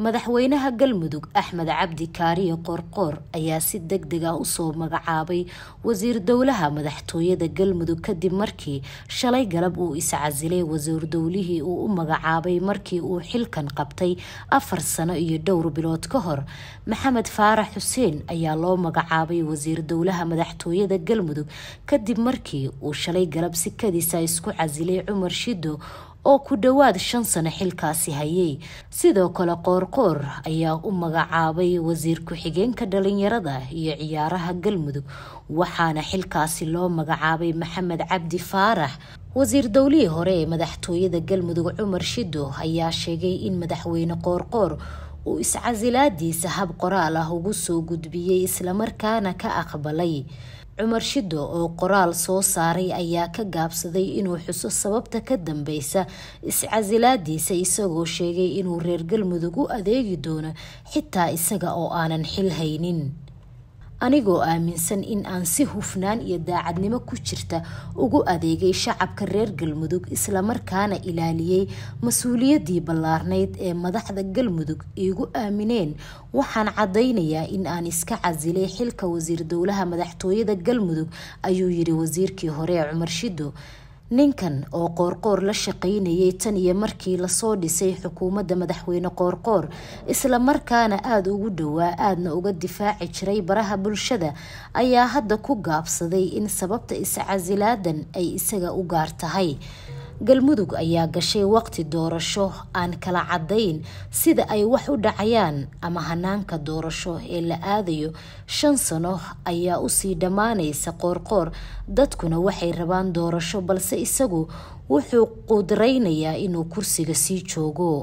madaxweynaha galmudug axmed cabdi kaariye qorqoor ayaa si deg dega ah usoo magacaabay wasiir dowlaha madaxtooyada galmudug kadib markii shalay galab uu iscasilay wasiir dowlihii uu u magacaabay markii uu xilkan qabtay afar sano iyo dhowr bilood ka hor maxamed faarax xuseen ayaa loo magacaabay wasiir dowlaha madaxtooyada galmudug kadib markii uu shalay galab si kadiisa ah isku casilay cumar shido oo ku dhowaad shan sano xilkaasi hayay sidoo kale qoorqoor ayaa u magacaabay wasiir ku-xigeenka dhalinyarada iyo ciyaaraha galmudug waxaana xilkaasi loo magacaabay maxamed cabdi faarax wasiir dowlihii hore ee madaxtooyada galmudug cumar shido ayaa sheegay in madaxweyne qoorqoor uu iscasilaadiisa hab qoraal ah ugu soo gudbiyey islamarkaana ka aqbalay cumar shido oo qoraal soo saaray ayaa ka gaabsaday inuu xuso sababta ka dambeysa iscasilaadiisa isagoo sheegay inuu reer galmudug u adeegi doono xitaa isaga oo aanan xil haynin anigoo aaminsan in aan si hufnaan iyo daacadnimo ku jirta ugu adeegay shacabka reer galmudug islamarkaana ilaaliyey mas-uuliyaddii ballaarnayd ee madaxda galmudug iigu aamineen waxaan caddaynayaa in aan iska casilay xilka wasiir dowlaha madaxtooyada galmudug ayuu yiri wasiirkii hore cumar shido ninkan oo qoorqoor la shaqaynayay tan iyo markii lasoo dhisay xukuumadda madaxweyne qoorqoor islamarkaana aada ugu dhowaa aadna uga difaaci jiray baraha bulshada ayaa hadda ku gaabsaday in sababta iscasilaadan ay isaga u gaar tahay galmudug ayaa gashay waqti doorasho aan kala caddayn sida ay wax u dhacayaan ama hanaanka doorasho ee la aadayo shan sano ayaa usii dhammaanaysa qoorqoor dadkuna waxay rabaan doorasho balse isagu wuxuu quudaraynayaa inuu kursiga sii joogo